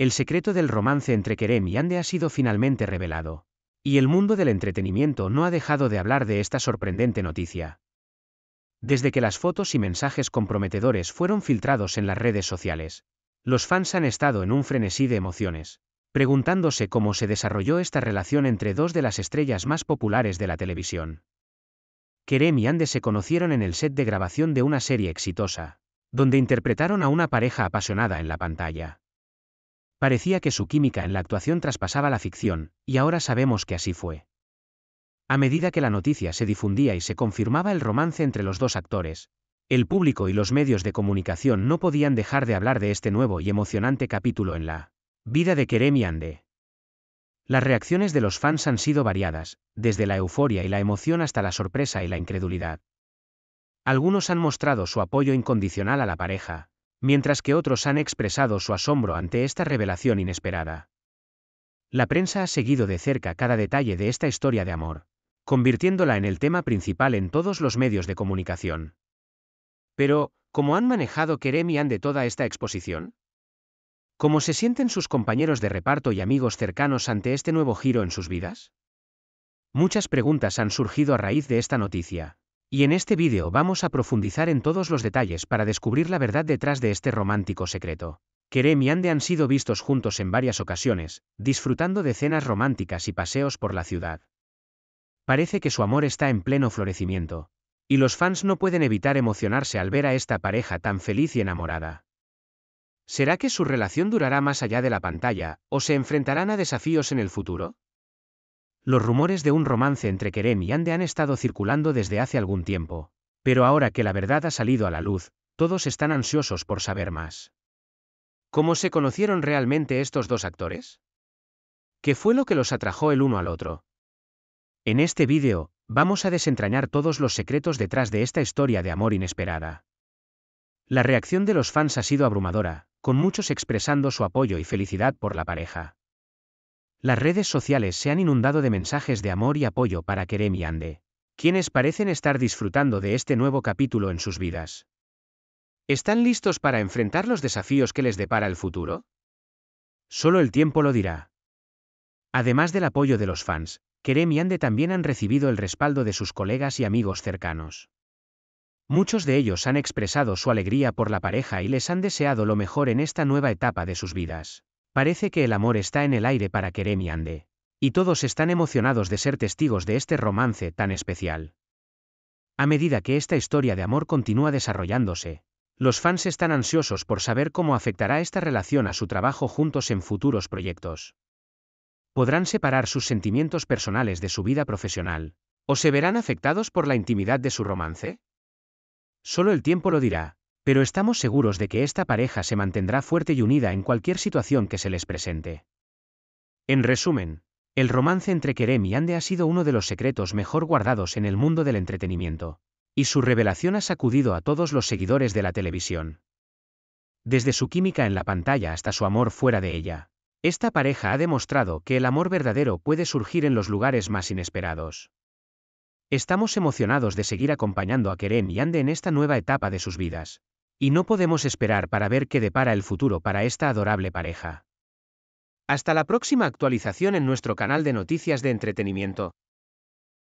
El secreto del romance entre Kerem y Ande ha sido finalmente revelado. Y el mundo del entretenimiento no ha dejado de hablar de esta sorprendente noticia. Desde que las fotos y mensajes comprometedores fueron filtrados en las redes sociales, los fans han estado en un frenesí de emociones, preguntándose cómo se desarrolló esta relación entre dos de las estrellas más populares de la televisión. Kerem y Ande se conocieron en el set de grabación de una serie exitosa, donde interpretaron a una pareja apasionada en la pantalla. Parecía que su química en la actuación traspasaba la ficción, y ahora sabemos que así fue. A medida que la noticia se difundía y se confirmaba el romance entre los dos actores, el público y los medios de comunicación no podían dejar de hablar de este nuevo y emocionante capítulo en la vida de Kerem Ande. Las reacciones de los fans han sido variadas, desde la euforia y la emoción hasta la sorpresa y la incredulidad. Algunos han mostrado su apoyo incondicional a la pareja, mientras que otros han expresado su asombro ante esta revelación inesperada. La prensa ha seguido de cerca cada detalle de esta historia de amor, convirtiéndola en el tema principal en todos los medios de comunicación. Pero, ¿cómo han manejado Kerem y Anne de toda esta exposición? ¿Cómo se sienten sus compañeros de reparto y amigos cercanos ante este nuevo giro en sus vidas? Muchas preguntas han surgido a raíz de esta noticia, y en este vídeo vamos a profundizar en todos los detalles para descubrir la verdad detrás de este romántico secreto. Kerem y Ande han sido vistos juntos en varias ocasiones, disfrutando de cenas románticas y paseos por la ciudad. Parece que su amor está en pleno florecimiento, y los fans no pueden evitar emocionarse al ver a esta pareja tan feliz y enamorada. ¿Será que su relación durará más allá de la pantalla, o se enfrentarán a desafíos en el futuro? Los rumores de un romance entre Kerem y Ande han estado circulando desde hace algún tiempo, pero ahora que la verdad ha salido a la luz, todos están ansiosos por saber más. ¿Cómo se conocieron realmente estos dos actores? ¿Qué fue lo que los atrajo el uno al otro? En este vídeo, vamos a desentrañar todos los secretos detrás de esta historia de amor inesperada. La reacción de los fans ha sido abrumadora, con muchos expresando su apoyo y felicidad por la pareja. Las redes sociales se han inundado de mensajes de amor y apoyo para Kerem y Ande, quienes parecen estar disfrutando de este nuevo capítulo en sus vidas. ¿Están listos para enfrentar los desafíos que les depara el futuro? Solo el tiempo lo dirá. Además del apoyo de los fans, Kerem y Ande también han recibido el respaldo de sus colegas y amigos cercanos. Muchos de ellos han expresado su alegría por la pareja y les han deseado lo mejor en esta nueva etapa de sus vidas. Parece que el amor está en el aire para Kerem y Ande. Y todos están emocionados de ser testigos de este romance tan especial. A medida que esta historia de amor continúa desarrollándose, los fans están ansiosos por saber cómo afectará esta relación a su trabajo juntos en futuros proyectos. ¿Podrán separar sus sentimientos personales de su vida profesional? ¿O se verán afectados por la intimidad de su romance? Solo el tiempo lo dirá, pero estamos seguros de que esta pareja se mantendrá fuerte y unida en cualquier situación que se les presente. En resumen, el romance entre Kerem y Ande ha sido uno de los secretos mejor guardados en el mundo del entretenimiento, y su revelación ha sacudido a todos los seguidores de la televisión. Desde su química en la pantalla hasta su amor fuera de ella, esta pareja ha demostrado que el amor verdadero puede surgir en los lugares más inesperados. Estamos emocionados de seguir acompañando a Kerem y Ande en esta nueva etapa de sus vidas, y no podemos esperar para ver qué depara el futuro para esta adorable pareja. Hasta la próxima actualización en nuestro canal de noticias de entretenimiento.